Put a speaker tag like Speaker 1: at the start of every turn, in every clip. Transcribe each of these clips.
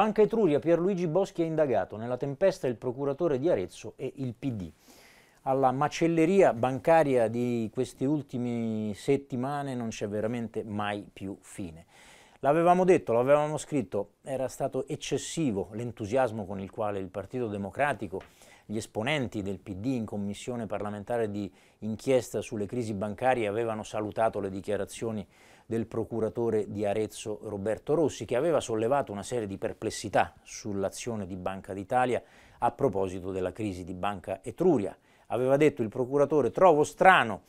Speaker 1: Banca Etruria, Pierluigi Boschi è indagato, nella tempesta il procuratore di Arezzo e il PD. Alla macelleria bancaria di queste ultime settimane non c'è veramente mai più fine. L'avevamo detto, l'avevamo scritto, era stato eccessivo l'entusiasmo con il quale il Partito Democratico, gli esponenti del PD in commissione parlamentare di inchiesta sulle crisi bancarie avevano salutato le dichiarazioni del procuratore di Arezzo Roberto Rossi che aveva sollevato una serie di perplessità sull'azione di Banca d'Italia a proposito della crisi di Banca Etruria. Aveva detto il procuratore trovo strano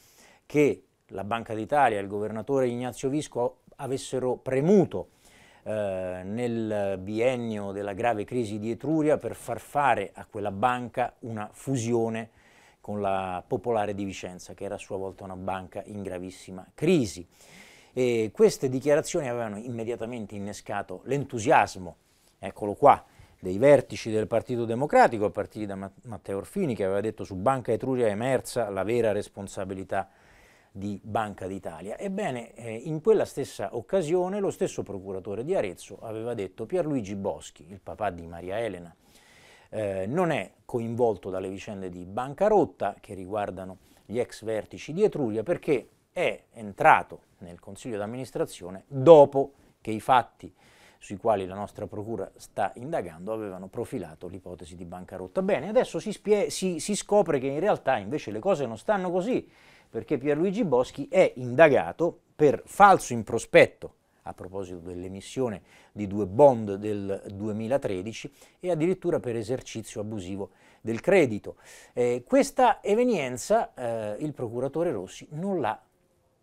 Speaker 1: che la Banca d'Italia, il governatore Ignazio Visco avessero premuto eh, nel biennio della grave crisi di Etruria per far fare a quella banca una fusione con la Popolare di Vicenza, che era a sua volta una banca in gravissima crisi. E queste dichiarazioni avevano immediatamente innescato l'entusiasmo, eccolo qua, dei vertici del Partito Democratico, a partire da Matteo Orfini, che aveva detto su Banca Etruria è emersa la vera responsabilità di Banca d'Italia. Ebbene, eh, in quella stessa occasione lo stesso procuratore di Arezzo aveva detto Pierluigi Boschi, il papà di Maria Elena, eh, non è coinvolto dalle vicende di bancarotta che riguardano gli ex vertici di Etruria perché è entrato nel consiglio d'amministrazione dopo che i fatti sui quali la nostra procura sta indagando avevano profilato l'ipotesi di bancarotta. Bene, adesso si, spie- si, si scopre che in realtà invece le cose non stanno così perché Pierluigi Boschi è indagato per falso in prospetto a proposito dell'emissione di due bond del 2013 e addirittura per esercizio abusivo del credito. Eh, questa evenienza eh, il procuratore Rossi non l'ha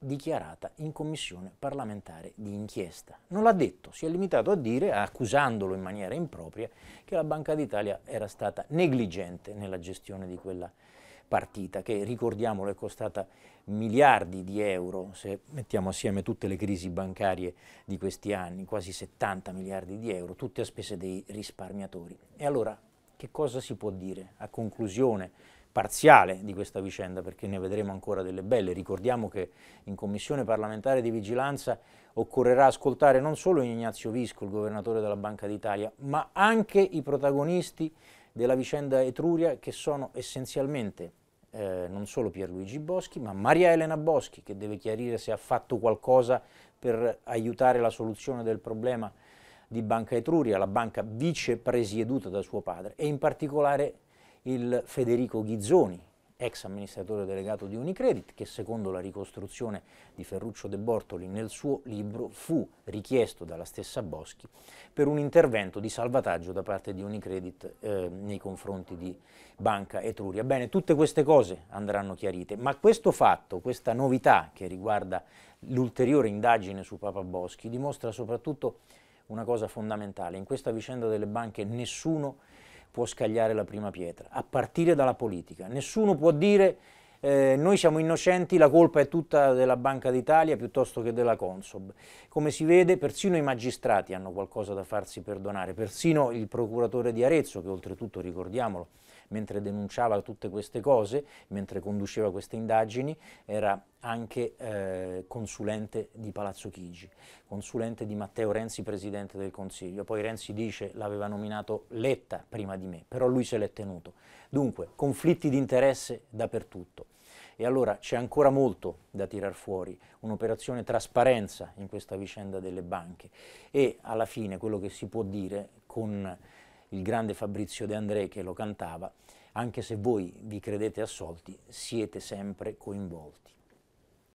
Speaker 1: dichiarata in commissione parlamentare di inchiesta. Non l'ha detto, si è limitato a dire, accusandolo in maniera impropria, che la Banca d'Italia era stata negligente nella gestione di quella situazione partita che, ricordiamolo, è costata miliardi di euro, se mettiamo assieme tutte le crisi bancarie di questi anni, quasi 70 miliardi di euro, tutte a spese dei risparmiatori. E allora che cosa si può dire a conclusione parziale di questa vicenda, perché ne vedremo ancora delle belle. Ricordiamo che in Commissione parlamentare di vigilanza occorrerà ascoltare non solo Ignazio Visco, il governatore della Banca d'Italia, ma anche i protagonisti della vicenda Etruria che sono essenzialmente eh, non solo Pierluigi Boschi, ma Maria Elena Boschi che deve chiarire se ha fatto qualcosa per aiutare la soluzione del problema di Banca Etruria, la banca vicepresieduta da suo padre, e in particolare il Federico Ghizzoni, ex amministratore delegato di Unicredit, che secondo la ricostruzione di Ferruccio De Bortoli nel suo libro fu richiesto dalla stessa Boschi per un intervento di salvataggio da parte di Unicredit eh, nei confronti di Banca Etruria. Bene, tutte queste cose andranno chiarite, ma questo fatto, questa novità che riguarda l'ulteriore indagine su Papa Boschi dimostra soprattutto una cosa fondamentale, in questa vicenda delle banche nessuno può scagliare la prima pietra, a partire dalla politica. Nessuno può dire eh, noi siamo innocenti, la colpa è tutta della Banca d'Italia piuttosto che della Consob. Come si vede, persino i magistrati hanno qualcosa da farsi perdonare, persino il procuratore di Arezzo, che oltretutto, ricordiamolo, mentre denunciava tutte queste cose, mentre conduceva queste indagini, era anche eh, consulente di Palazzo Chigi, consulente di Matteo Renzi, presidente del Consiglio. Poi Renzi dice l'aveva nominato Letta prima di me, però lui se l'è tenuto. Dunque, conflitti di interesse dappertutto. E allora c'è ancora molto da tirar fuori, un'operazione trasparenza in questa vicenda delle banche e alla fine quello che si può dire con il grande Fabrizio De André che lo cantava, anche se voi vi credete assolti, siete sempre coinvolti.